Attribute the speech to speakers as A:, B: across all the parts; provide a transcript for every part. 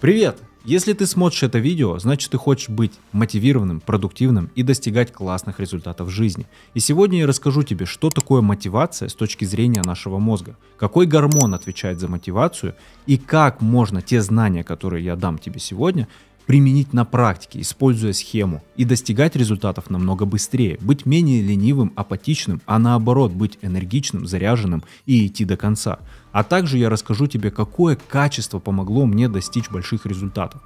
A: Привет! Если ты смотришь это видео, значит ты хочешь быть мотивированным, продуктивным и достигать классных результатов в жизни. И сегодня я расскажу тебе, что такое мотивация с точки зрения нашего мозга, какой гормон отвечает за мотивацию и как можно те знания, которые я дам тебе сегодня, применить на практике, используя схему, и достигать результатов намного быстрее, быть менее ленивым, апатичным, а наоборот быть энергичным, заряженным и идти до конца. А также я расскажу тебе, какое качество помогло мне достичь больших результатов.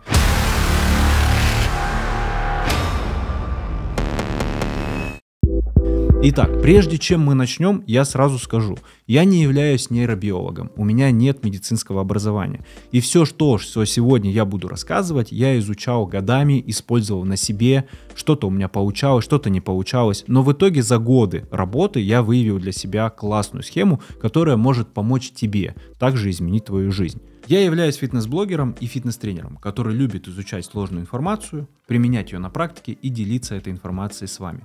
A: Итак, прежде чем мы начнем, я сразу скажу, я не являюсь нейробиологом, у меня нет медицинского образования. И все, что, что сегодня я буду рассказывать, я изучал годами, использовал на себе, что-то у меня получалось, что-то не получалось. Но в итоге за годы работы я выявил для себя классную схему, которая может помочь тебе также изменить твою жизнь. Я являюсь фитнес-блогером и фитнес-тренером, который любит изучать сложную информацию, применять ее на практике и делиться этой информацией с вами.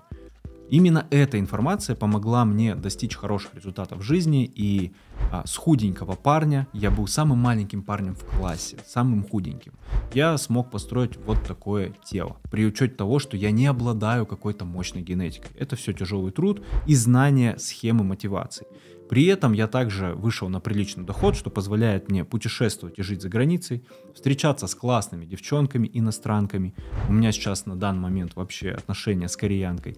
A: Именно эта информация помогла мне достичь хороших результатов в жизни, и а, с худенького парня я был самым маленьким парнем в классе, самым худеньким. Я смог построить вот такое тело, при учете того, что я не обладаю какой-то мощной генетикой. Это все тяжелый труд и знание схемы мотивации. При этом я также вышел на приличный доход, что позволяет мне путешествовать и жить за границей, встречаться с классными девчонками, иностранками. У меня сейчас на данный момент вообще отношения с кореянкой.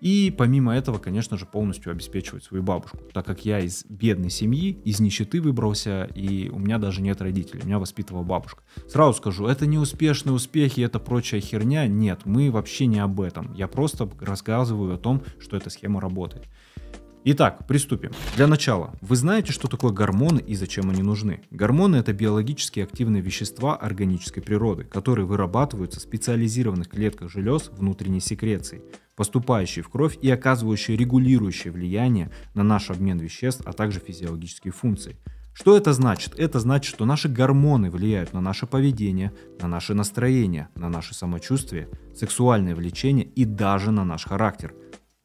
A: И помимо этого, конечно же, полностью обеспечивать свою бабушку, так как я из бедной семьи, из нищеты выбрался, и у меня даже нет родителей, меня воспитывала бабушка. Сразу скажу, это не успешные успехи, это прочая херня, нет, мы вообще не об этом, я просто рассказываю о том, что эта схема работает. Итак, приступим. Для начала, вы знаете, что такое гормоны и зачем они нужны? Гормоны – это биологически активные вещества органической природы, которые вырабатываются в специализированных клетках желез внутренней секреции, поступающие в кровь и оказывающие регулирующее влияние на наш обмен веществ, а также физиологические функции. Что это значит? Это значит, что наши гормоны влияют на наше поведение, на наше настроение, на наше самочувствие, сексуальное влечение и даже на наш характер.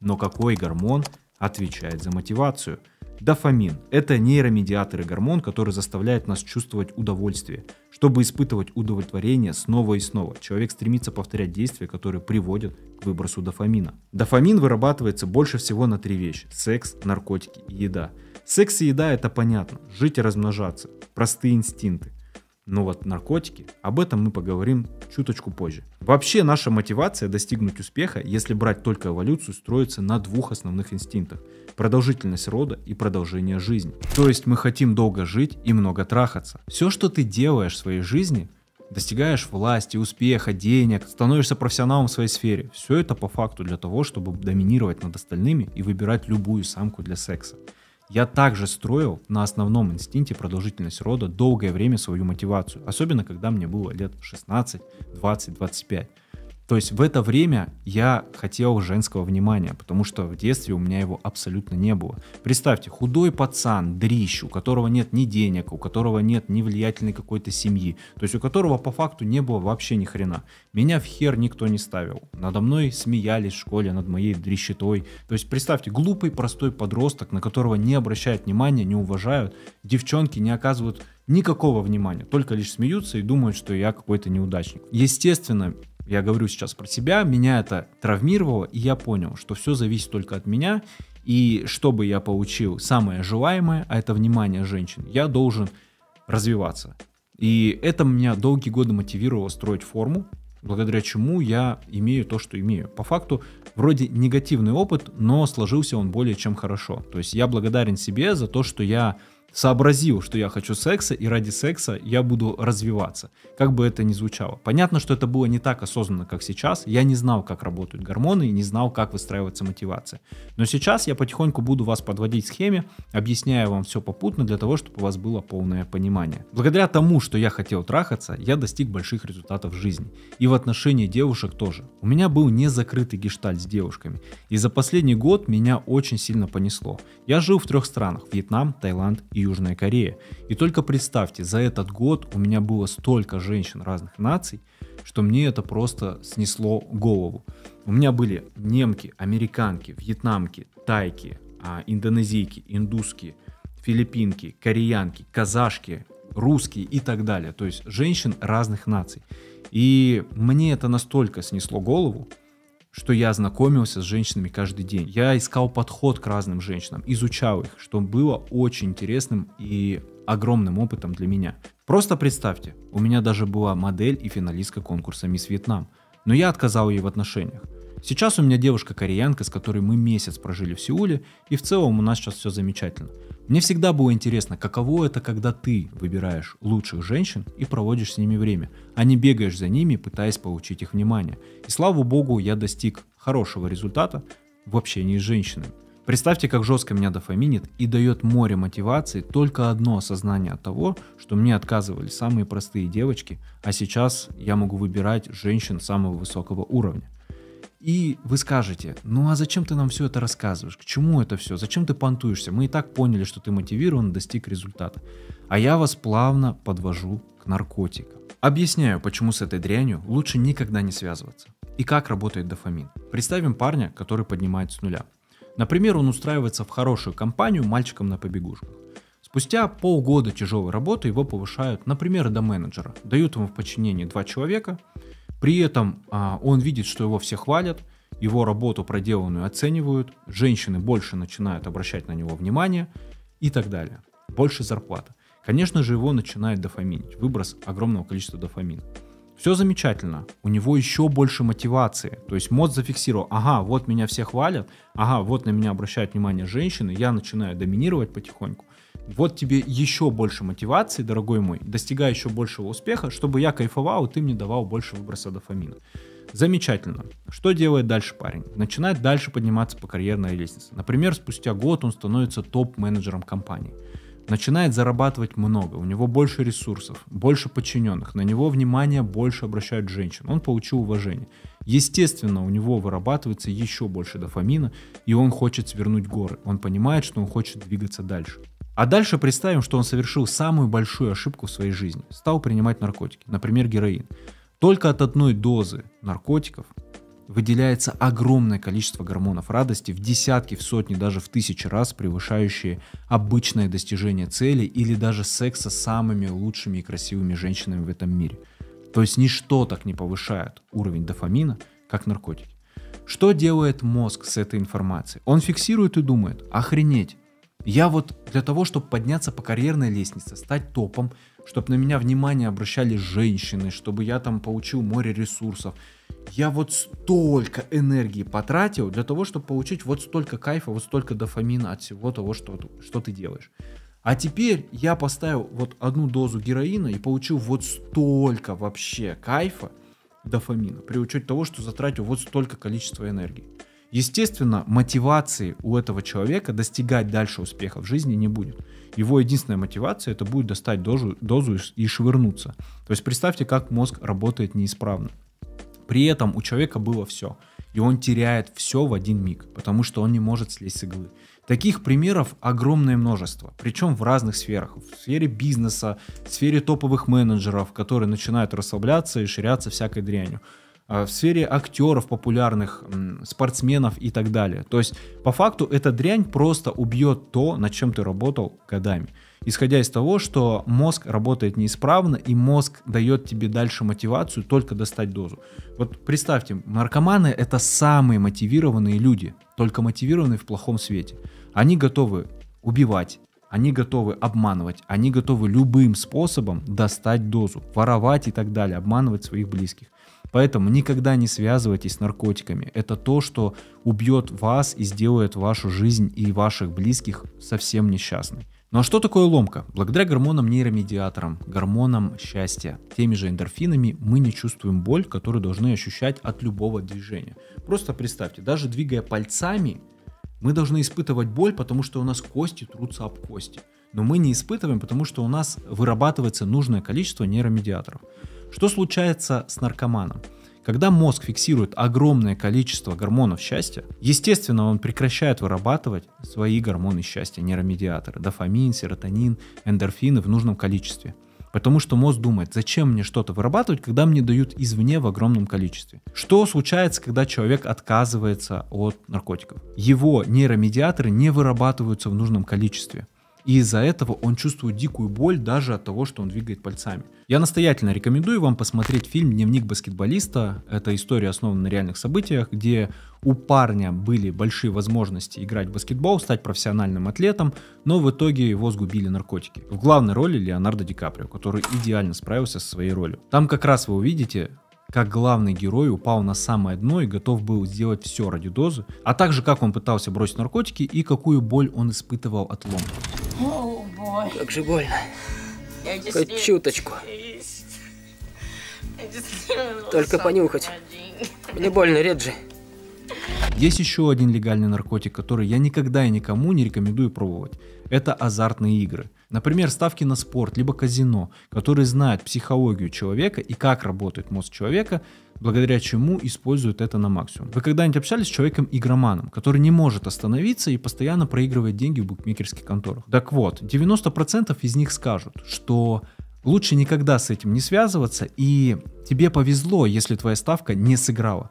A: Но какой гормон отвечает за мотивацию. Дофамин – это нейромедиатор и гормон, который заставляет нас чувствовать удовольствие. Чтобы испытывать удовлетворение снова и снова, человек стремится повторять действия, которые приводят к выбросу дофамина. Дофамин вырабатывается больше всего на три вещи – секс, наркотики и еда. Секс и еда – это понятно, жить и размножаться, простые инстинкты – но ну вот наркотики, об этом мы поговорим чуточку позже. Вообще наша мотивация достигнуть успеха, если брать только эволюцию, строится на двух основных инстинктах. Продолжительность рода и продолжение жизни. То есть мы хотим долго жить и много трахаться. Все, что ты делаешь в своей жизни, достигаешь власти, успеха, денег, становишься профессионалом в своей сфере. Все это по факту для того, чтобы доминировать над остальными и выбирать любую самку для секса. Я также строил на основном инстинкте продолжительность рода долгое время свою мотивацию, особенно когда мне было лет 16, 20, 25. То есть в это время я хотел женского внимания, потому что в детстве у меня его абсолютно не было. Представьте, худой пацан, дрищ, у которого нет ни денег, у которого нет ни влиятельной какой-то семьи, то есть у которого по факту не было вообще ни хрена. Меня в хер никто не ставил. Надо мной смеялись в школе, над моей дрищетой. То есть представьте, глупый простой подросток, на которого не обращают внимания, не уважают, девчонки не оказывают никакого внимания, только лишь смеются и думают, что я какой-то неудачник. Естественно, я говорю сейчас про себя, меня это травмировало, и я понял, что все зависит только от меня, и чтобы я получил самое желаемое, а это внимание женщин, я должен развиваться. И это меня долгие годы мотивировало строить форму, благодаря чему я имею то, что имею. По факту, вроде негативный опыт, но сложился он более чем хорошо. То есть я благодарен себе за то, что я сообразил, что я хочу секса, и ради секса я буду развиваться. Как бы это ни звучало. Понятно, что это было не так осознанно, как сейчас. Я не знал, как работают гормоны, и не знал, как выстраивается мотивация. Но сейчас я потихоньку буду вас подводить к схеме, объясняя вам все попутно для того, чтобы у вас было полное понимание. Благодаря тому, что я хотел трахаться, я достиг больших результатов в жизни. И в отношении девушек тоже. У меня был не закрытый гештальт с девушками. И за последний год меня очень сильно понесло. Я жил в трех странах. Вьетнам, Таиланд и Южная Корея. И только представьте, за этот год у меня было столько женщин разных наций, что мне это просто снесло голову. У меня были немки, американки, вьетнамки, тайки, а, индонезийки, индуски, филиппинки, кореянки, казашки, русские и так далее. То есть женщин разных наций. И мне это настолько снесло голову, что я знакомился с женщинами каждый день. Я искал подход к разным женщинам, изучал их, что было очень интересным и огромным опытом для меня. Просто представьте, у меня даже была модель и финалистка конкурса «Мисс Вьетнам», но я отказал ей в отношениях. Сейчас у меня девушка кореянка, с которой мы месяц прожили в Сеуле, и в целом у нас сейчас все замечательно. Мне всегда было интересно, каково это, когда ты выбираешь лучших женщин и проводишь с ними время, а не бегаешь за ними, пытаясь получить их внимание. И слава богу, я достиг хорошего результата в общении с женщинами. Представьте, как жестко меня дофаминит и дает море мотивации только одно осознание того, что мне отказывали самые простые девочки, а сейчас я могу выбирать женщин самого высокого уровня. И вы скажете, ну а зачем ты нам все это рассказываешь? К чему это все? Зачем ты понтуешься? Мы и так поняли, что ты мотивирован, достиг результата. А я вас плавно подвожу к наркотикам. Объясняю, почему с этой дрянью лучше никогда не связываться. И как работает дофамин. Представим парня, который поднимает с нуля. Например, он устраивается в хорошую компанию мальчиком на побегушках. Спустя полгода тяжелой работы его повышают, например, до менеджера. Дают ему в подчинении два человека – при этом а, он видит, что его все хвалят, его работу проделанную оценивают, женщины больше начинают обращать на него внимание и так далее. Больше зарплата. Конечно же, его начинает дофаминить, выброс огромного количества дофамина. Все замечательно, у него еще больше мотивации. То есть мозг зафиксировал, ага, вот меня все хвалят, ага, вот на меня обращают внимание женщины, я начинаю доминировать потихоньку. Вот тебе еще больше мотивации, дорогой мой, достигая еще большего успеха, чтобы я кайфовал, и ты мне давал больше выброса дофамина. Замечательно. Что делает дальше парень? Начинает дальше подниматься по карьерной лестнице. Например, спустя год он становится топ-менеджером компании. Начинает зарабатывать много, у него больше ресурсов, больше подчиненных, на него внимание больше обращают женщин, он получил уважение. Естественно, у него вырабатывается еще больше дофамина, и он хочет свернуть горы, он понимает, что он хочет двигаться дальше. А дальше представим, что он совершил самую большую ошибку в своей жизни. Стал принимать наркотики, например, героин. Только от одной дозы наркотиков выделяется огромное количество гормонов радости в десятки, в сотни, даже в тысячи раз превышающие обычное достижение цели или даже секса с самыми лучшими и красивыми женщинами в этом мире. То есть ничто так не повышает уровень дофамина, как наркотики. Что делает мозг с этой информацией? Он фиксирует и думает, охренеть, я вот для того, чтобы подняться по карьерной лестнице, стать топом, чтобы на меня внимание обращали женщины, чтобы я там получил море ресурсов. Я вот столько энергии потратил для того, чтобы получить вот столько кайфа, вот столько дофамина от всего того, что, что ты делаешь. А теперь я поставил вот одну дозу героина и получил вот столько вообще кайфа, дофамина, при учете того, что затратил вот столько количества энергии. Естественно, мотивации у этого человека достигать дальше успеха в жизни не будет. Его единственная мотивация это будет достать дозу, дозу и швырнуться. То есть представьте, как мозг работает неисправно. При этом у человека было все. И он теряет все в один миг, потому что он не может слезть с иглы. Таких примеров огромное множество, причем в разных сферах. В сфере бизнеса, в сфере топовых менеджеров, которые начинают расслабляться и ширяться всякой дрянью. Э, в сфере актеров популярных, спортсменов и так далее. То есть, по факту, эта дрянь просто убьет то, над чем ты работал годами. Исходя из того, что мозг работает неисправно, и мозг дает тебе дальше мотивацию только достать дозу. Вот представьте, наркоманы это самые мотивированные люди, только мотивированные в плохом свете. Они готовы убивать, они готовы обманывать, они готовы любым способом достать дозу, воровать и так далее, обманывать своих близких. Поэтому никогда не связывайтесь с наркотиками. Это то, что убьет вас и сделает вашу жизнь и ваших близких совсем несчастной. Ну а что такое ломка? Благодаря гормонам-нейромедиаторам, гормонам счастья, теми же эндорфинами мы не чувствуем боль, которую должны ощущать от любого движения. Просто представьте, даже двигая пальцами, мы должны испытывать боль, потому что у нас кости трутся об кости. Но мы не испытываем, потому что у нас вырабатывается нужное количество нейромедиаторов. Что случается с наркоманом? Когда мозг фиксирует огромное количество гормонов счастья, естественно, он прекращает вырабатывать свои гормоны счастья, нейромедиаторы, дофамин, серотонин, эндорфины в нужном количестве. Потому что мозг думает, зачем мне что-то вырабатывать, когда мне дают извне в огромном количестве. Что случается, когда человек отказывается от наркотиков? Его нейромедиаторы не вырабатываются в нужном количестве. И из-за этого он чувствует дикую боль даже от того, что он двигает пальцами. Я настоятельно рекомендую вам посмотреть фильм «Дневник баскетболиста». Это история, основана на реальных событиях, где у парня были большие возможности играть в баскетбол, стать профессиональным атлетом, но в итоге его сгубили наркотики. В главной роли Леонардо Ди Каприо, который идеально справился со своей ролью. Там как раз вы увидите, как главный герой упал на самое дно и готов был сделать все ради дозы, а также как он пытался бросить наркотики и какую боль он испытывал от лома. О, бой. Как же больно. Хоть чуточку. Только понюхать. Мне больно, Реджи. Есть еще один легальный наркотик, который я никогда и никому не рекомендую пробовать. Это азартные игры. Например, ставки на спорт, либо казино, которые знают психологию человека и как работает мозг человека, благодаря чему используют это на максимум. Вы когда-нибудь общались с человеком-игроманом, который не может остановиться и постоянно проигрывает деньги в букмекерских конторах? Так вот, 90% из них скажут, что лучше никогда с этим не связываться и тебе повезло, если твоя ставка не сыграла.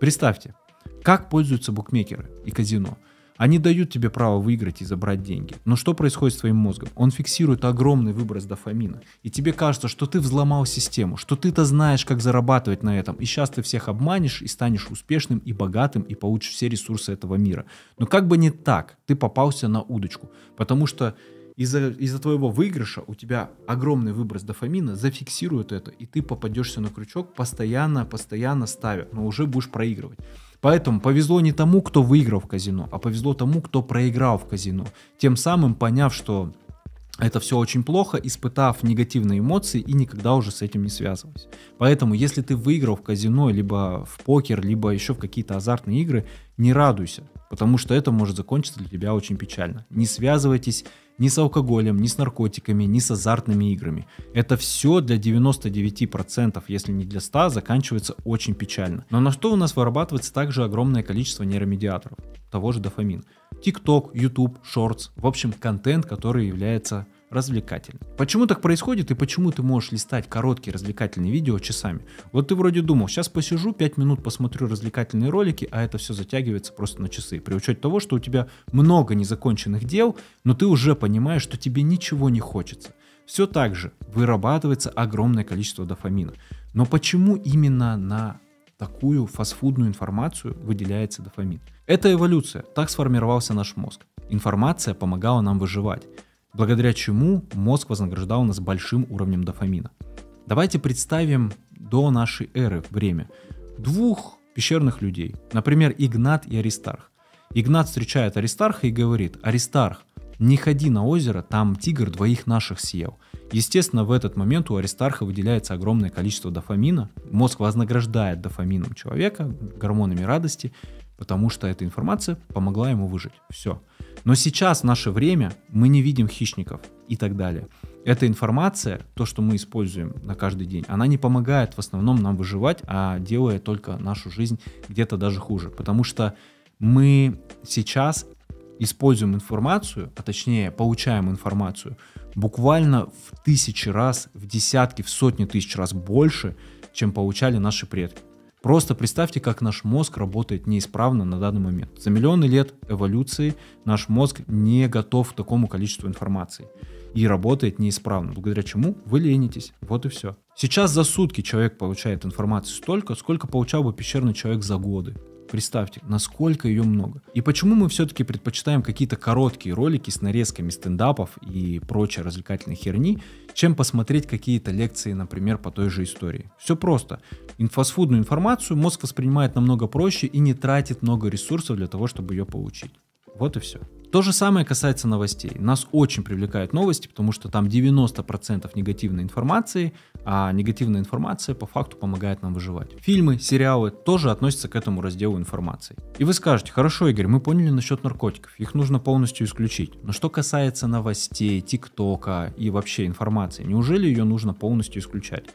A: Представьте, как пользуются букмекеры и казино – они дают тебе право выиграть и забрать деньги. Но что происходит с твоим мозгом? Он фиксирует огромный выброс дофамина. И тебе кажется, что ты взломал систему, что ты-то знаешь, как зарабатывать на этом. И сейчас ты всех обманешь и станешь успешным и богатым и получишь все ресурсы этого мира. Но как бы не так, ты попался на удочку. Потому что из-за из твоего выигрыша у тебя огромный выброс дофамина зафиксирует это, и ты попадешься на крючок, постоянно, постоянно ставя, но уже будешь проигрывать. Поэтому повезло не тому, кто выиграл в казино, а повезло тому, кто проиграл в казино. Тем самым поняв, что это все очень плохо, испытав негативные эмоции и никогда уже с этим не связываясь. Поэтому, если ты выиграл в казино, либо в покер, либо еще в какие-то азартные игры, не радуйся, потому что это может закончиться для тебя очень печально. Не связывайтесь ни с алкоголем, ни с наркотиками, ни с азартными играми. Это все для 99%, если не для 100, заканчивается очень печально. Но на что у нас вырабатывается также огромное количество нейромедиаторов, того же дофамин. TikTok, YouTube, Shorts, в общем контент, который является развлекательно. Почему так происходит и почему ты можешь листать короткие развлекательные видео часами? Вот ты вроде думал, сейчас посижу 5 минут, посмотрю развлекательные ролики, а это все затягивается просто на часы. При учете того, что у тебя много незаконченных дел, но ты уже понимаешь, что тебе ничего не хочется. Все так же вырабатывается огромное количество дофамина. Но почему именно на такую фастфудную информацию выделяется дофамин? Это эволюция, так сформировался наш мозг. Информация помогала нам выживать благодаря чему мозг вознаграждал нас большим уровнем дофамина. Давайте представим до нашей эры время двух пещерных людей, например, Игнат и Аристарх. Игнат встречает Аристарха и говорит, Аристарх, не ходи на озеро, там тигр двоих наших съел. Естественно, в этот момент у Аристарха выделяется огромное количество дофамина. Мозг вознаграждает дофамином человека, гормонами радости, потому что эта информация помогла ему выжить. Все. Но сейчас, в наше время, мы не видим хищников и так далее. Эта информация, то, что мы используем на каждый день, она не помогает в основном нам выживать, а делает только нашу жизнь где-то даже хуже. Потому что мы сейчас используем информацию, а точнее получаем информацию буквально в тысячи раз, в десятки, в сотни тысяч раз больше, чем получали наши предки. Просто представьте, как наш мозг работает неисправно на данный момент. За миллионы лет эволюции наш мозг не готов к такому количеству информации и работает неисправно, благодаря чему вы ленитесь. Вот и все. Сейчас за сутки человек получает информацию столько, сколько получал бы пещерный человек за годы. Представьте, насколько ее много. И почему мы все-таки предпочитаем какие-то короткие ролики с нарезками стендапов и прочей развлекательной херни, чем посмотреть какие-то лекции, например, по той же истории. Все просто. Инфосфудную информацию мозг воспринимает намного проще и не тратит много ресурсов для того, чтобы ее получить. Вот и все. То же самое касается новостей. Нас очень привлекают новости, потому что там 90% негативной информации, а негативная информация по факту помогает нам выживать. Фильмы, сериалы тоже относятся к этому разделу информации. И вы скажете, хорошо, Игорь, мы поняли насчет наркотиков, их нужно полностью исключить. Но что касается новостей, ТикТока и вообще информации, неужели ее нужно полностью исключать?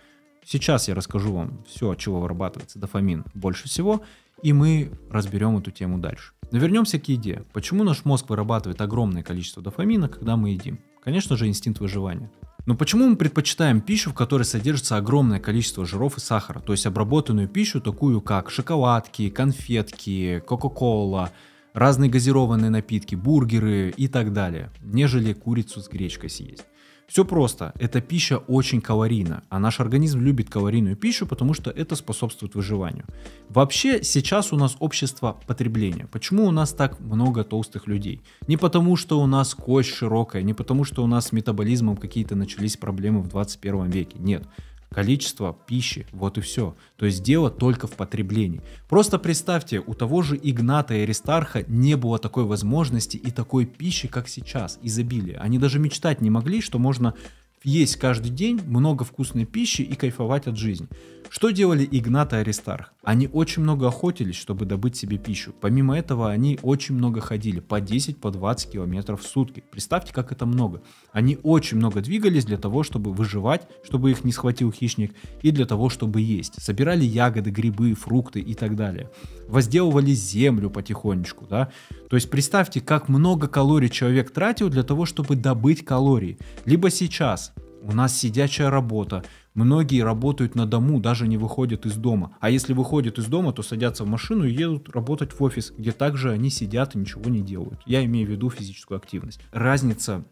A: Сейчас я расскажу вам все, от чего вырабатывается дофамин больше всего, и мы разберем эту тему дальше. Но вернемся к еде. Почему наш мозг вырабатывает огромное количество дофамина, когда мы едим? Конечно же, инстинкт выживания. Но почему мы предпочитаем пищу, в которой содержится огромное количество жиров и сахара, то есть обработанную пищу, такую как шоколадки, конфетки, кока-кола, разные газированные напитки, бургеры и так далее, нежели курицу с гречкой съесть? Все просто. Эта пища очень калорийна, а наш организм любит калорийную пищу, потому что это способствует выживанию. Вообще, сейчас у нас общество потребления. Почему у нас так много толстых людей? Не потому, что у нас кость широкая, не потому, что у нас с метаболизмом какие-то начались проблемы в 21 веке. Нет количество пищи, вот и все. То есть дело только в потреблении. Просто представьте, у того же Игната и Аристарха не было такой возможности и такой пищи, как сейчас, изобилие. Они даже мечтать не могли, что можно есть каждый день много вкусной пищи и кайфовать от жизни. Что делали Игнат и Аристарх? Они очень много охотились, чтобы добыть себе пищу. Помимо этого, они очень много ходили, по 10-20 по 20 километров в сутки. Представьте, как это много. Они очень много двигались для того, чтобы выживать, чтобы их не схватил хищник, и для того, чтобы есть. Собирали ягоды, грибы, фрукты и так далее. Возделывали землю потихонечку, да. То есть представьте, как много калорий человек тратил для того, чтобы добыть калории. Либо сейчас у нас сидячая работа. Многие работают на дому, даже не выходят из дома. А если выходят из дома, то садятся в машину и едут работать в офис, где также они сидят и ничего не делают. Я имею в виду физическую активность. Разница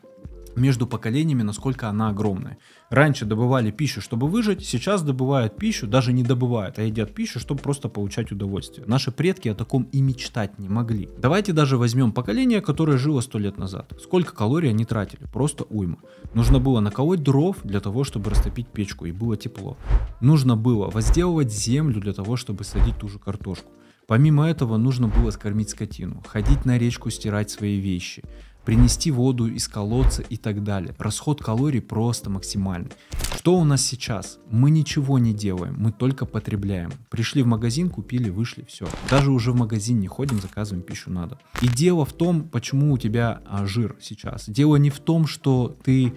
A: между поколениями, насколько она огромная раньше добывали пищу, чтобы выжить, сейчас добывают пищу, даже не добывают, а едят пищу, чтобы просто получать удовольствие. Наши предки о таком и мечтать не могли. Давайте даже возьмем поколение, которое жило сто лет назад. Сколько калорий они тратили? Просто уйма. Нужно было наколоть дров для того, чтобы растопить печку, и было тепло. Нужно было возделывать землю для того, чтобы садить ту же картошку. Помимо этого нужно было скормить скотину, ходить на речку, стирать свои вещи принести воду из колодца и так далее. Расход калорий просто максимальный. Что у нас сейчас? Мы ничего не делаем, мы только потребляем. Пришли в магазин, купили, вышли, все. Даже уже в магазин не ходим, заказываем пищу надо. И дело в том, почему у тебя а, жир сейчас. Дело не в том, что ты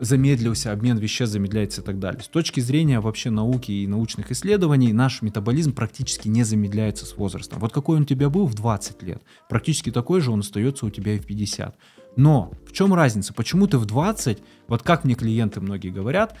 A: замедлился, обмен веществ замедляется и так далее. С точки зрения вообще науки и научных исследований, наш метаболизм практически не замедляется с возрастом. Вот какой он у тебя был в 20 лет, практически такой же он остается у тебя и в 50. Но в чем разница? Почему ты в 20, вот как мне клиенты многие говорят,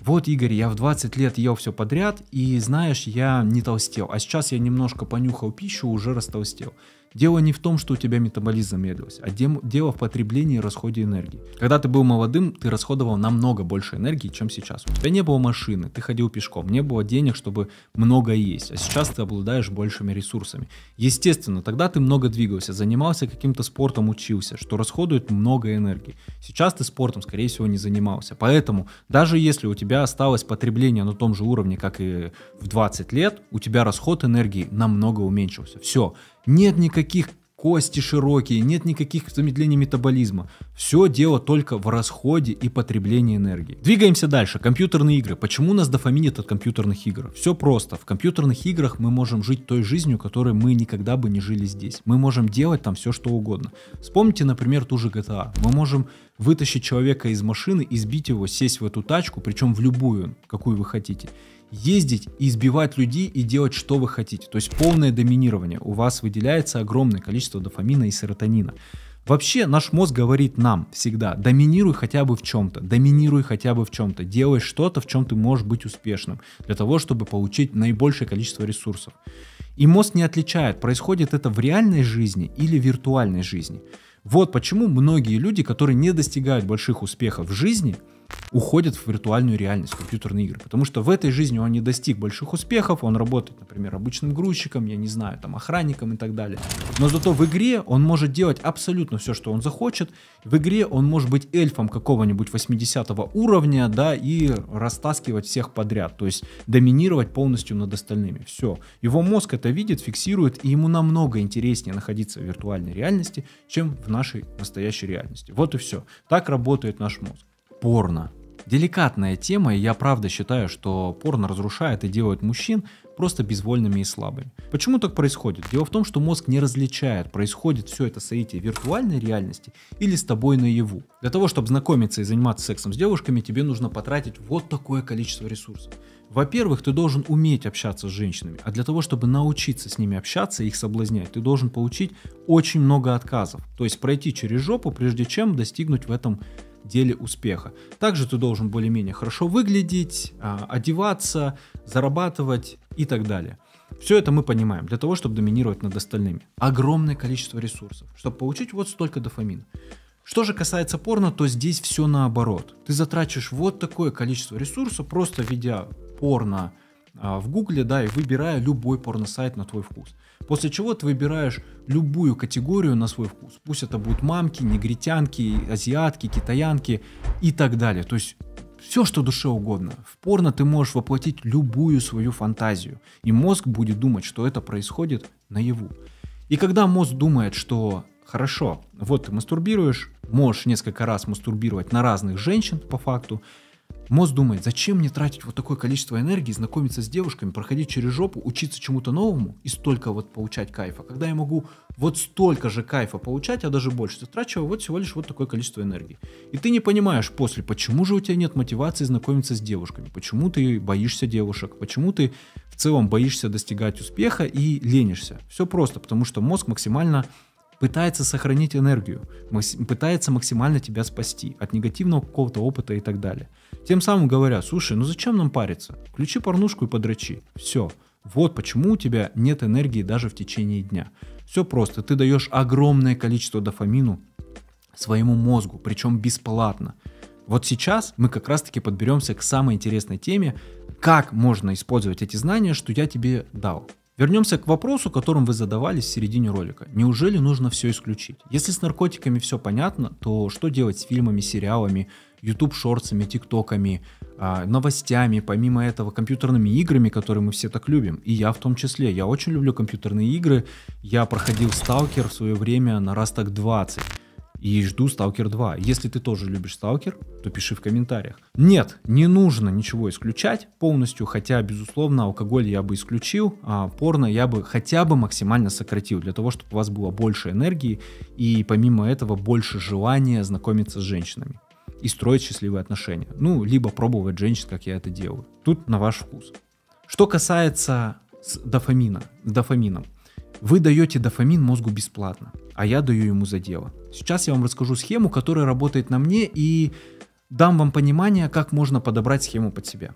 A: вот, Игорь, я в 20 лет ел все подряд, и знаешь, я не толстел, а сейчас я немножко понюхал пищу, уже растолстел. Дело не в том, что у тебя метаболизм замедлился, а дело в потреблении и расходе энергии. Когда ты был молодым, ты расходовал намного больше энергии, чем сейчас. У тебя не было машины, ты ходил пешком, не было денег, чтобы много есть, а сейчас ты обладаешь большими ресурсами. Естественно, тогда ты много двигался, занимался каким-то спортом, учился, что расходует много энергии. Сейчас ты спортом, скорее всего, не занимался. Поэтому, даже если у тебя осталось потребление на том же уровне, как и в 20 лет, у тебя расход энергии намного уменьшился. Все, нет никаких кости широкие, нет никаких замедлений метаболизма. Все дело только в расходе и потреблении энергии. Двигаемся дальше. Компьютерные игры. Почему нас дофаминит от компьютерных игр? Все просто. В компьютерных играх мы можем жить той жизнью, которой мы никогда бы не жили здесь. Мы можем делать там все, что угодно. Вспомните, например, ту же GTA. Мы можем вытащить человека из машины, избить его, сесть в эту тачку, причем в любую, какую вы хотите ездить и избивать людей и делать, что вы хотите. То есть полное доминирование. У вас выделяется огромное количество дофамина и серотонина. Вообще наш мозг говорит нам всегда, доминируй хотя бы в чем-то, доминируй хотя бы в чем-то, делай что-то, в чем ты можешь быть успешным, для того, чтобы получить наибольшее количество ресурсов. И мозг не отличает, происходит это в реальной жизни или виртуальной жизни. Вот почему многие люди, которые не достигают больших успехов в жизни, уходит в виртуальную реальность компьютерные игры. Потому что в этой жизни он не достиг больших успехов, он работает, например, обычным грузчиком, я не знаю, там, охранником и так далее. Но зато в игре он может делать абсолютно все, что он захочет. В игре он может быть эльфом какого-нибудь 80 уровня, да, и растаскивать всех подряд, то есть доминировать полностью над остальными. Все. Его мозг это видит, фиксирует, и ему намного интереснее находиться в виртуальной реальности, чем в нашей настоящей реальности. Вот и все. Так работает наш мозг порно. Деликатная тема, и я правда считаю, что порно разрушает и делает мужчин просто безвольными и слабыми. Почему так происходит? Дело в том, что мозг не различает, происходит все это соитие виртуальной реальности или с тобой наяву. Для того, чтобы знакомиться и заниматься сексом с девушками, тебе нужно потратить вот такое количество ресурсов. Во-первых, ты должен уметь общаться с женщинами, а для того, чтобы научиться с ними общаться и их соблазнять, ты должен получить очень много отказов, то есть пройти через жопу, прежде чем достигнуть в этом деле успеха. Также ты должен более-менее хорошо выглядеть, а, одеваться, зарабатывать и так далее. Все это мы понимаем для того, чтобы доминировать над остальными. Огромное количество ресурсов, чтобы получить вот столько дофамина. Что же касается порно, то здесь все наоборот. Ты затрачиваешь вот такое количество ресурсов, просто ведя порно а, в Гугле, да, и выбирая любой порносайт на твой вкус. После чего ты выбираешь любую категорию на свой вкус. Пусть это будут мамки, негритянки, азиатки, китаянки и так далее. То есть все, что душе угодно. В порно ты можешь воплотить любую свою фантазию. И мозг будет думать, что это происходит наяву. И когда мозг думает, что хорошо, вот ты мастурбируешь, можешь несколько раз мастурбировать на разных женщин по факту, Мозг думает, зачем мне тратить вот такое количество энергии, знакомиться с девушками, проходить через жопу, учиться чему-то новому и столько вот получать кайфа, когда я могу вот столько же кайфа получать, а даже больше, ты трачивая вот всего лишь вот такое количество энергии. И ты не понимаешь после, почему же у тебя нет мотивации знакомиться с девушками, почему ты боишься девушек, почему ты в целом боишься достигать успеха и ленишься. Все просто, потому что мозг максимально пытается сохранить энергию, пытается максимально тебя спасти от негативного какого-то опыта и так далее. Тем самым говоря, слушай, ну зачем нам париться? Включи порнушку и подрочи. Все. Вот почему у тебя нет энергии даже в течение дня. Все просто. Ты даешь огромное количество дофамину своему мозгу, причем бесплатно. Вот сейчас мы как раз-таки подберемся к самой интересной теме, как можно использовать эти знания, что я тебе дал. Вернемся к вопросу, которым вы задавались в середине ролика. Неужели нужно все исключить? Если с наркотиками все понятно, то что делать с фильмами, сериалами, YouTube-шорцами, ТикТоками, а, новостями, помимо этого компьютерными играми, которые мы все так любим. И я в том числе. Я очень люблю компьютерные игры. Я проходил Сталкер в свое время на раз так 20 и жду Сталкер 2. Если ты тоже любишь Сталкер, то пиши в комментариях. Нет, не нужно ничего исключать полностью, хотя, безусловно, алкоголь я бы исключил, а порно я бы хотя бы максимально сократил, для того, чтобы у вас было больше энергии и, помимо этого, больше желания знакомиться с женщинами и строить счастливые отношения. Ну, либо пробовать женщин, как я это делаю. Тут на ваш вкус. Что касается с дофамина, с дофамином. Вы даете дофамин мозгу бесплатно, а я даю ему за дело. Сейчас я вам расскажу схему, которая работает на мне и дам вам понимание, как можно подобрать схему под себя.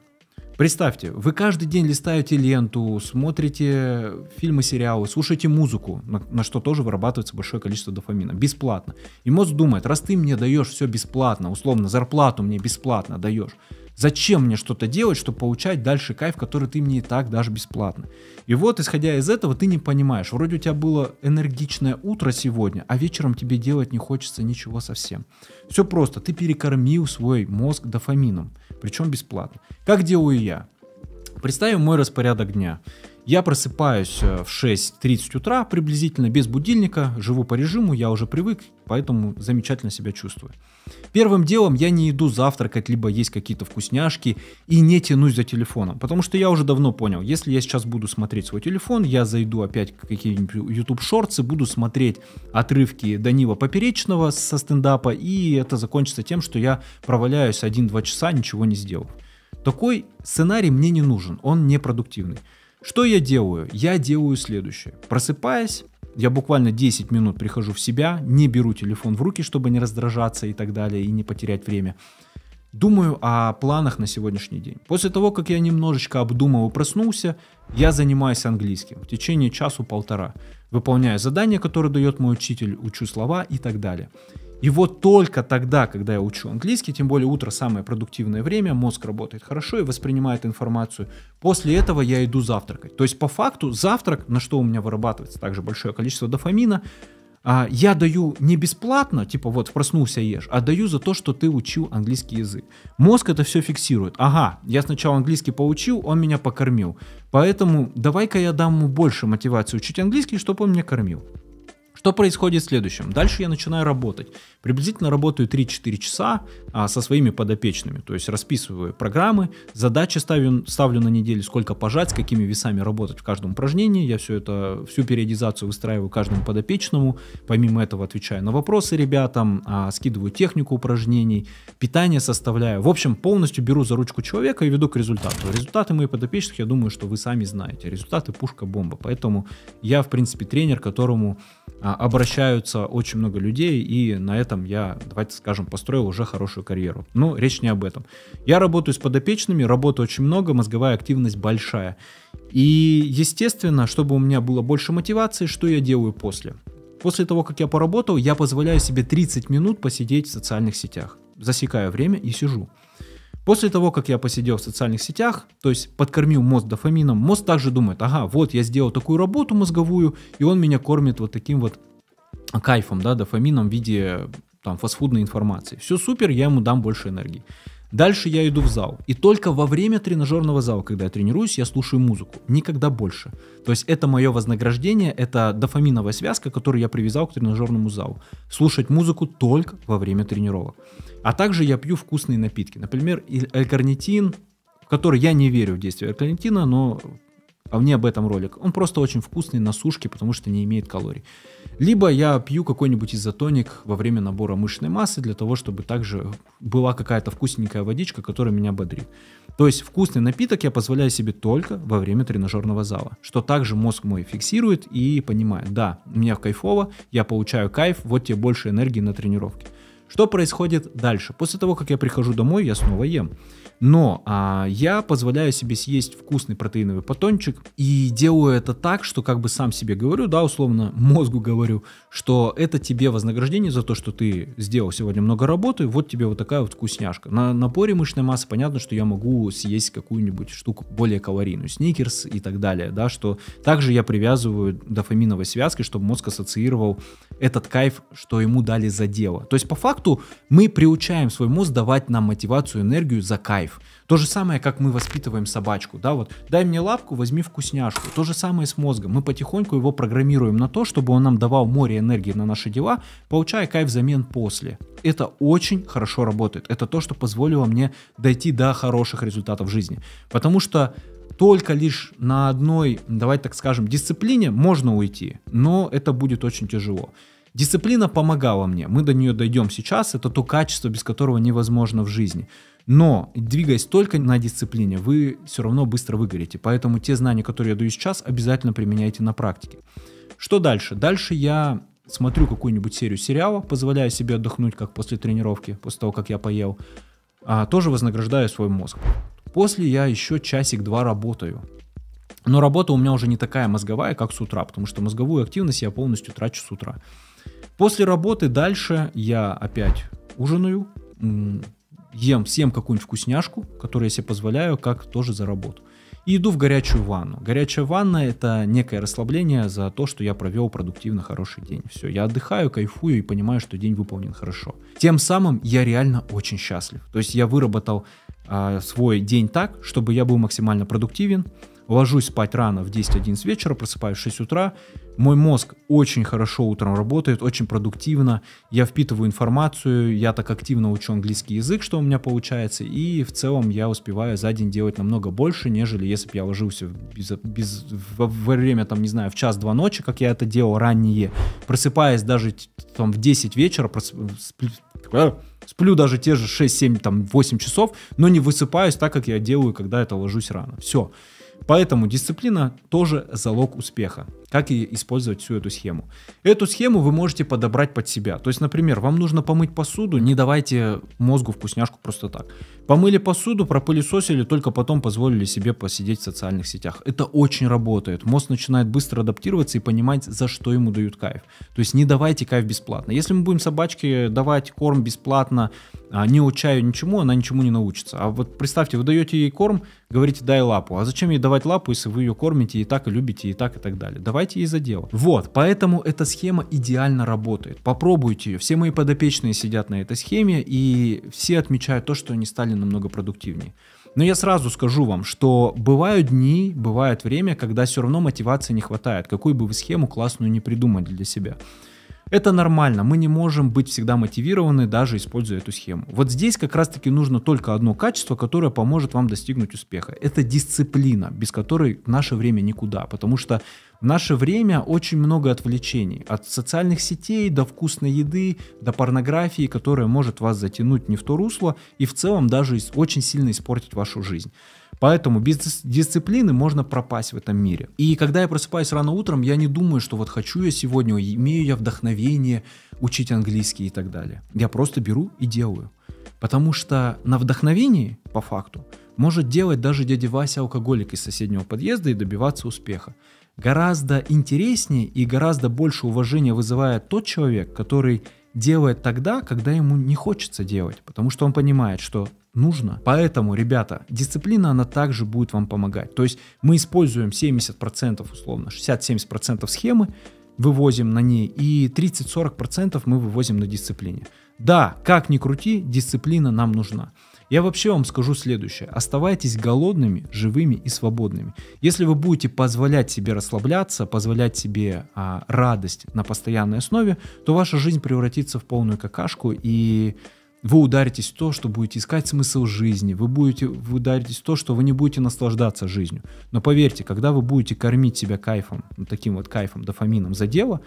A: Представьте, вы каждый день листаете ленту, смотрите фильмы, сериалы, слушаете музыку, на, на что тоже вырабатывается большое количество дофамина, бесплатно. И мозг думает, раз ты мне даешь все бесплатно, условно зарплату мне бесплатно даешь, Зачем мне что-то делать, чтобы получать дальше кайф, который ты мне и так дашь бесплатно? И вот, исходя из этого, ты не понимаешь. Вроде у тебя было энергичное утро сегодня, а вечером тебе делать не хочется ничего совсем. Все просто. Ты перекормил свой мозг дофамином, причем бесплатно. Как делаю я? Представим мой распорядок дня. Я просыпаюсь э, в 6.30 утра приблизительно, без будильника, живу по режиму, я уже привык, поэтому замечательно себя чувствую. Первым делом я не иду завтракать, либо есть какие-то вкусняшки и не тянусь за телефоном, потому что я уже давно понял, если я сейчас буду смотреть свой телефон, я зайду опять какие-нибудь YouTube шорцы буду смотреть отрывки Данила Поперечного со стендапа, и это закончится тем, что я проваляюсь 1-2 часа, ничего не сделал. Такой сценарий мне не нужен, он непродуктивный. Что я делаю? Я делаю следующее. Просыпаясь, я буквально 10 минут прихожу в себя, не беру телефон в руки, чтобы не раздражаться и так далее, и не потерять время. Думаю о планах на сегодняшний день. После того, как я немножечко обдумал и проснулся, я занимаюсь английским в течение часу-полтора. Выполняю задания, которые дает мой учитель, учу слова и так далее. И вот только тогда, когда я учу английский, тем более утро самое продуктивное время, мозг работает хорошо и воспринимает информацию. После этого я иду завтракать. То есть по факту завтрак, на что у меня вырабатывается также большое количество дофамина, а, я даю не бесплатно, типа вот проснулся ешь, а даю за то, что ты учил английский язык. Мозг это все фиксирует. Ага, я сначала английский поучил, он меня покормил. Поэтому давай-ка я дам ему больше мотивации учить английский, чтобы он меня кормил. Что происходит в следующем? Дальше я начинаю работать. Приблизительно работаю 3-4 часа а, со своими подопечными. То есть расписываю программы, задачи ставлю, ставлю на неделю, сколько пожать, с какими весами работать в каждом упражнении. Я все это, всю периодизацию выстраиваю каждому подопечному. Помимо этого отвечаю на вопросы ребятам, а, скидываю технику упражнений, питание составляю. В общем, полностью беру за ручку человека и веду к результату. Результаты моих подопечных, я думаю, что вы сами знаете. Результаты пушка-бомба. Поэтому я, в принципе, тренер, которому а, а, обращаются очень много людей, и на этом я, давайте скажем, построил уже хорошую карьеру. Но ну, речь не об этом. Я работаю с подопечными, работы очень много, мозговая активность большая. И, естественно, чтобы у меня было больше мотивации, что я делаю после? После того, как я поработал, я позволяю себе 30 минут посидеть в социальных сетях. Засекаю время и сижу. После того, как я посидел в социальных сетях, то есть подкормил мозг дофамином, мозг также думает, ага, вот я сделал такую работу мозговую, и он меня кормит вот таким вот кайфом, да, дофамином в виде там фастфудной информации. Все супер, я ему дам больше энергии. Дальше я иду в зал. И только во время тренажерного зала, когда я тренируюсь, я слушаю музыку. Никогда больше. То есть это мое вознаграждение, это дофаминовая связка, которую я привязал к тренажерному залу. Слушать музыку только во время тренировок. А также я пью вкусные напитки. Например, элькарнитин, в который я не верю в действие элькарнитина, но а мне об этом ролик. Он просто очень вкусный на сушке, потому что не имеет калорий. Либо я пью какой-нибудь изотоник во время набора мышечной массы для того, чтобы также была какая-то вкусненькая водичка, которая меня бодрит. То есть вкусный напиток я позволяю себе только во время тренажерного зала, что также мозг мой фиксирует и понимает, да, у меня кайфово, я получаю кайф, вот тебе больше энергии на тренировке. Что происходит дальше? После того, как я прихожу домой, я снова ем. Но а, я позволяю себе съесть вкусный протеиновый батончик и делаю это так, что как бы сам себе говорю, да, условно мозгу говорю, что это тебе вознаграждение за то, что ты сделал сегодня много работы, вот тебе вот такая вот вкусняшка. На напоре мышечной массы понятно, что я могу съесть какую-нибудь штуку более калорийную, сникерс и так далее, да, что также я привязываю дофаминовой связки, чтобы мозг ассоциировал этот кайф, что ему дали за дело. То есть по факту мы приучаем свой мозг давать нам мотивацию, энергию за кайф кайф. То же самое, как мы воспитываем собачку, да, вот дай мне лапку, возьми вкусняшку. То же самое с мозгом. Мы потихоньку его программируем на то, чтобы он нам давал море энергии на наши дела, получая кайф взамен после. Это очень хорошо работает. Это то, что позволило мне дойти до хороших результатов в жизни. Потому что только лишь на одной, давайте так скажем, дисциплине можно уйти, но это будет очень тяжело. Дисциплина помогала мне. Мы до нее дойдем сейчас. Это то качество, без которого невозможно в жизни. Но двигаясь только на дисциплине, вы все равно быстро выгорите. Поэтому те знания, которые я даю сейчас, обязательно применяйте на практике. Что дальше? Дальше я смотрю какую-нибудь серию сериала, позволяю себе отдохнуть, как после тренировки, после того, как я поел. А, тоже вознаграждаю свой мозг. После я еще часик-два работаю. Но работа у меня уже не такая мозговая, как с утра, потому что мозговую активность я полностью трачу с утра. После работы дальше я опять ужинаю, ем всем какую-нибудь вкусняшку, которую я себе позволяю, как тоже за работу. И иду в горячую ванну. Горячая ванна это некое расслабление за то, что я провел продуктивно хороший день. Все, я отдыхаю, кайфую и понимаю, что день выполнен хорошо. Тем самым я реально очень счастлив. То есть я выработал э, свой день так, чтобы я был максимально продуктивен, ложусь спать рано в 10-11 вечера, просыпаюсь в 6 утра, мой мозг очень хорошо утром работает, очень продуктивно, я впитываю информацию, я так активно учу английский язык, что у меня получается, и в целом я успеваю за день делать намного больше, нежели если бы я ложился без, без, во время, там, не знаю, в час-два ночи, как я это делал ранее, просыпаясь даже там в 10 вечера, а, Сплю даже те же 6, 7, там, 8 часов, но не высыпаюсь так, как я делаю, когда это ложусь рано. Все. Поэтому дисциплина тоже залог успеха как и использовать всю эту схему. Эту схему вы можете подобрать под себя. То есть, например, вам нужно помыть посуду, не давайте мозгу вкусняшку просто так. Помыли посуду, пропылесосили, только потом позволили себе посидеть в социальных сетях. Это очень работает. Мозг начинает быстро адаптироваться и понимать, за что ему дают кайф. То есть не давайте кайф бесплатно. Если мы будем собачке давать корм бесплатно, а, не учаю ничему, она ничему не научится. А вот представьте, вы даете ей корм, говорите дай лапу. А зачем ей давать лапу, если вы ее кормите и так, и любите, и так, и так далее. Давайте давайте и за дело. Вот, поэтому эта схема идеально работает. Попробуйте ее. Все мои подопечные сидят на этой схеме, и все отмечают то, что они стали намного продуктивнее. Но я сразу скажу вам, что бывают дни, бывает время, когда все равно мотивации не хватает, какую бы вы схему классную не придумали для себя. Это нормально, мы не можем быть всегда мотивированы, даже используя эту схему. Вот здесь как раз-таки нужно только одно качество, которое поможет вам достигнуть успеха. Это дисциплина, без которой наше время никуда, потому что в наше время очень много отвлечений. От социальных сетей до вкусной еды, до порнографии, которая может вас затянуть не в то русло и в целом даже очень сильно испортить вашу жизнь. Поэтому без дисциплины можно пропасть в этом мире. И когда я просыпаюсь рано утром, я не думаю, что вот хочу я сегодня, имею я вдохновение учить английский и так далее. Я просто беру и делаю. Потому что на вдохновении, по факту, может делать даже дядя Вася алкоголик из соседнего подъезда и добиваться успеха. Гораздо интереснее и гораздо больше уважения вызывает тот человек, который делает тогда, когда ему не хочется делать, потому что он понимает, что нужно. Поэтому, ребята, дисциплина, она также будет вам помогать. То есть мы используем 70% условно, 60-70% схемы, вывозим на ней, и 30-40% мы вывозим на дисциплине. Да, как ни крути, дисциплина нам нужна. Я вообще вам скажу следующее. Оставайтесь голодными, живыми и свободными. Если вы будете позволять себе расслабляться, позволять себе а, радость на постоянной основе, то ваша жизнь превратится в полную какашку и вы ударитесь в то, что будете искать смысл жизни, вы, будете, вы ударитесь в то, что вы не будете наслаждаться жизнью. Но поверьте, когда вы будете кормить себя кайфом, таким вот кайфом, дофамином за дело,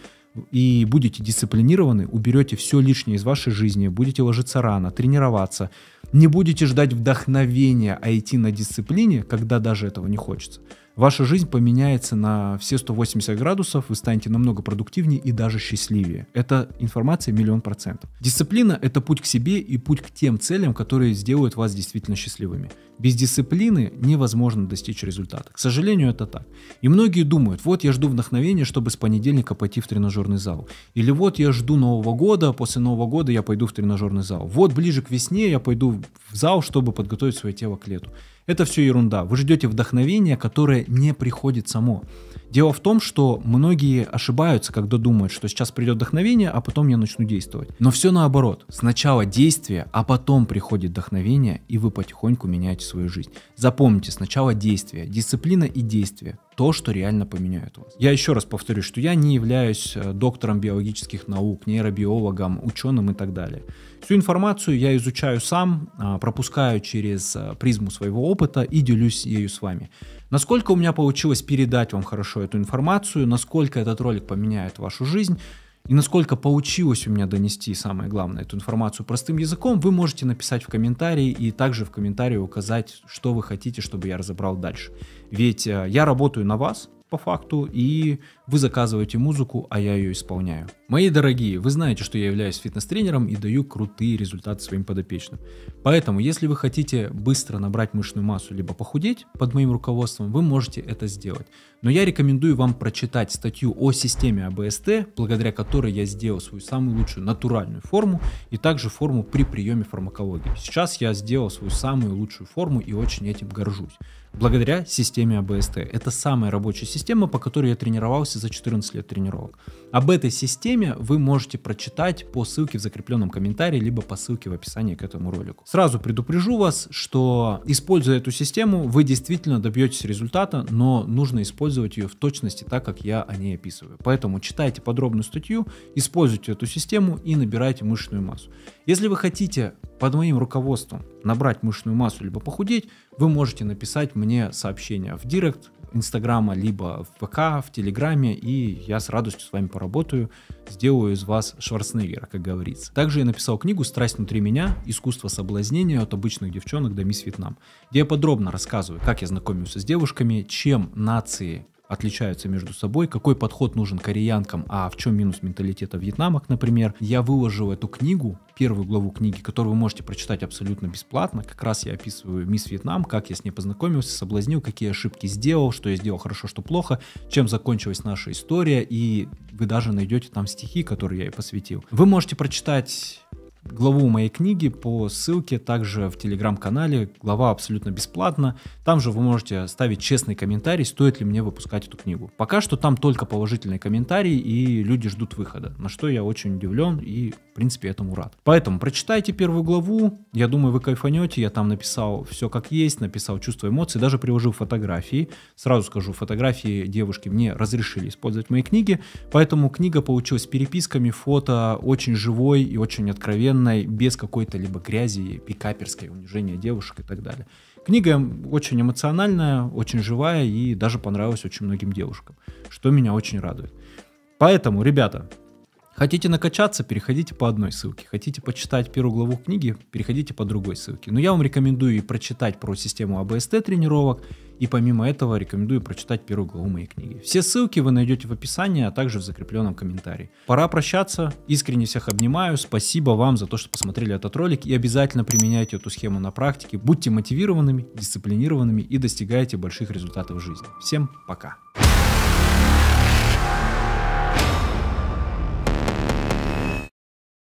A: и будете дисциплинированы, уберете все лишнее из вашей жизни, будете ложиться рано, тренироваться, не будете ждать вдохновения, а идти на дисциплине, когда даже этого не хочется – Ваша жизнь поменяется на все 180 градусов, вы станете намного продуктивнее и даже счастливее. Это информация миллион процентов. Дисциплина – это путь к себе и путь к тем целям, которые сделают вас действительно счастливыми. Без дисциплины невозможно достичь результата. К сожалению, это так. И многие думают, вот я жду вдохновения, чтобы с понедельника пойти в тренажерный зал. Или вот я жду Нового года, после Нового года я пойду в тренажерный зал. Вот ближе к весне я пойду в зал, чтобы подготовить свое тело к лету. Это все ерунда. Вы ждете вдохновения, которое не приходит само. Дело в том, что многие ошибаются, когда думают, что сейчас придет вдохновение, а потом я начну действовать. Но все наоборот. Сначала действие, а потом приходит вдохновение, и вы потихоньку меняете свою жизнь. Запомните, сначала действие, дисциплина и действие то, что реально поменяет вас. Я еще раз повторю, что я не являюсь э, доктором биологических наук, нейробиологом, ученым и так далее. Всю информацию я изучаю сам, а, пропускаю через э, призму своего опыта и делюсь ею с вами. Насколько у меня получилось передать вам хорошо эту информацию, насколько этот ролик поменяет вашу жизнь, и насколько получилось у меня донести, самое главное, эту информацию простым языком, вы можете написать в комментарии и также в комментарии указать, что вы хотите, чтобы я разобрал дальше. Ведь э, я работаю на вас, по факту, и вы заказываете музыку, а я ее исполняю. Мои дорогие, вы знаете, что я являюсь фитнес-тренером и даю крутые результаты своим подопечным. Поэтому, если вы хотите быстро набрать мышечную массу, либо похудеть под моим руководством, вы можете это сделать. Но я рекомендую вам прочитать статью о системе АБСТ, благодаря которой я сделал свою самую лучшую натуральную форму и также форму при приеме фармакологии. Сейчас я сделал свою самую лучшую форму и очень этим горжусь благодаря системе АБСТ. Это самая рабочая система, по которой я тренировался за 14 лет тренировок. Об этой системе вы можете прочитать по ссылке в закрепленном комментарии, либо по ссылке в описании к этому ролику. Сразу предупрежу вас, что используя эту систему, вы действительно добьетесь результата, но нужно использовать ее в точности так, как я о ней описываю. Поэтому читайте подробную статью, используйте эту систему и набирайте мышечную массу. Если вы хотите под моим руководством набрать мышечную массу, либо похудеть, вы можете написать мне сообщение в директ Инстаграма, либо в ВК, в Телеграме, и я с радостью с вами поработаю, сделаю из вас Шварценеггера, как говорится. Также я написал книгу «Страсть внутри меня. Искусство соблазнения от обычных девчонок до мисс Вьетнам», где я подробно рассказываю, как я знакомился с девушками, чем нации отличаются между собой, какой подход нужен кореянкам, а в чем минус менталитета вьетнамок, например. Я выложил эту книгу, первую главу книги, которую вы можете прочитать абсолютно бесплатно. Как раз я описываю мисс Вьетнам, как я с ней познакомился, соблазнил, какие ошибки сделал, что я сделал хорошо, что плохо, чем закончилась наша история, и вы даже найдете там стихи, которые я и посвятил. Вы можете прочитать главу моей книги по ссылке также в телеграм-канале. Глава абсолютно бесплатно. Там же вы можете ставить честный комментарий, стоит ли мне выпускать эту книгу. Пока что там только положительные комментарии и люди ждут выхода, на что я очень удивлен и в принципе этому рад. Поэтому прочитайте первую главу, я думаю вы кайфанете, я там написал все как есть, написал чувство эмоций, даже приложил фотографии. Сразу скажу, фотографии девушки мне разрешили использовать мои книги, поэтому книга получилась переписками, фото очень живой и очень откровенный откровенной, без какой-то либо грязи, пикаперской, унижения девушек и так далее. Книга очень эмоциональная, очень живая и даже понравилась очень многим девушкам, что меня очень радует. Поэтому, ребята, Хотите накачаться, переходите по одной ссылке. Хотите почитать первую главу книги, переходите по другой ссылке. Но я вам рекомендую и прочитать про систему АБСТ тренировок, и помимо этого рекомендую прочитать первую главу моей книги. Все ссылки вы найдете в описании, а также в закрепленном комментарии. Пора прощаться, искренне всех обнимаю, спасибо вам за то, что посмотрели этот ролик, и обязательно применяйте эту схему на практике, будьте мотивированными, дисциплинированными и достигайте больших результатов в жизни. Всем пока!